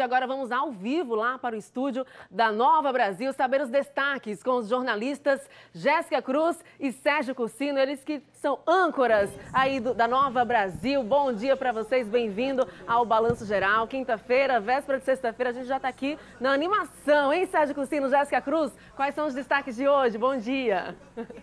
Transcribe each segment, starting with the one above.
Agora vamos ao vivo lá para o estúdio da Nova Brasil saber os destaques com os jornalistas Jéssica Cruz e Sérgio Cursino, eles que são âncoras aí do, da Nova Brasil. Bom dia para vocês, bem-vindo ao Balanço Geral. Quinta-feira, véspera de sexta-feira, a gente já está aqui na animação, hein, Sérgio Cursino, Jéssica Cruz? Quais são os destaques de hoje? Bom dia!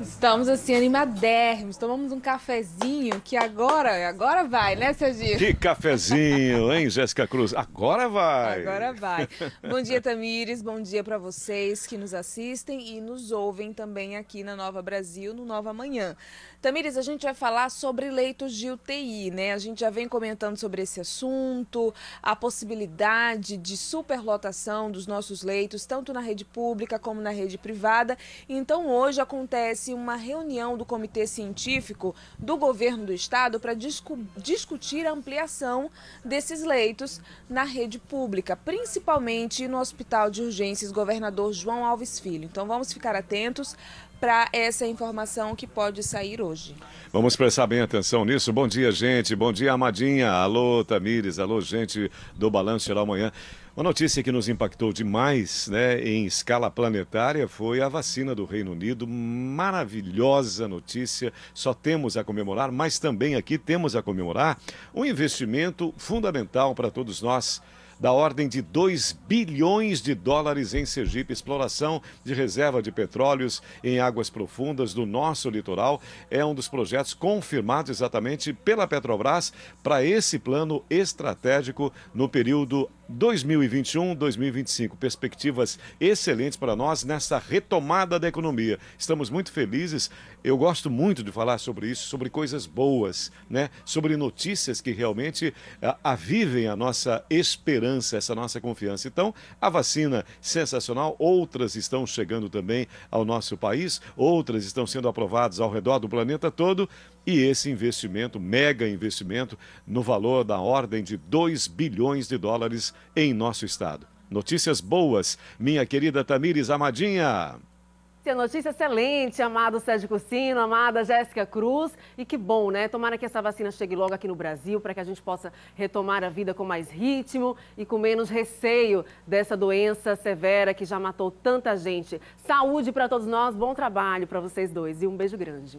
Estamos assim animadérrimos, tomamos um cafezinho que agora, agora vai, né, Serginho? Que cafezinho, hein, Jéssica Cruz? Agora vai. Agora vai. bom dia, Tamires, bom dia para vocês que nos assistem e nos ouvem também aqui na Nova Brasil, no Nova Manhã. Tamires, a gente vai falar sobre leitos de UTI, né? A gente já vem comentando sobre esse assunto, a possibilidade de superlotação dos nossos leitos, tanto na rede pública como na rede privada. Então, hoje acontece acontece uma reunião do Comitê Científico do Governo do Estado para discu discutir a ampliação desses leitos na rede pública, principalmente no Hospital de Urgências Governador João Alves Filho. Então vamos ficar atentos para essa informação que pode sair hoje. Vamos prestar bem atenção nisso. Bom dia, gente. Bom dia, Amadinha. Alô, Tamires. Alô, gente do Balanço Geral amanhã. Uma notícia que nos impactou demais, né, em escala planetária, foi a vacina do Reino Unido. Maravilhosa notícia. Só temos a comemorar, mas também aqui temos a comemorar um investimento fundamental para todos nós da ordem de 2 bilhões de dólares em Sergipe. Exploração de reserva de petróleos em águas profundas do nosso litoral é um dos projetos confirmados exatamente pela Petrobras para esse plano estratégico no período 2021, 2025. Perspectivas excelentes para nós nessa retomada da economia. Estamos muito felizes. Eu gosto muito de falar sobre isso, sobre coisas boas, né? Sobre notícias que realmente ah, avivem a nossa esperança, essa nossa confiança. Então, a vacina sensacional, outras estão chegando também ao nosso país, outras estão sendo aprovadas ao redor do planeta todo e esse investimento, mega investimento, no valor da ordem de 2 bilhões de dólares em nosso estado. Notícias boas, minha querida Tamires Amadinha. Notícia excelente, amado Sérgio Cursino, amada Jéssica Cruz. E que bom, né? Tomara que essa vacina chegue logo aqui no Brasil para que a gente possa retomar a vida com mais ritmo e com menos receio dessa doença severa que já matou tanta gente. Saúde para todos nós, bom trabalho para vocês dois e um beijo grande.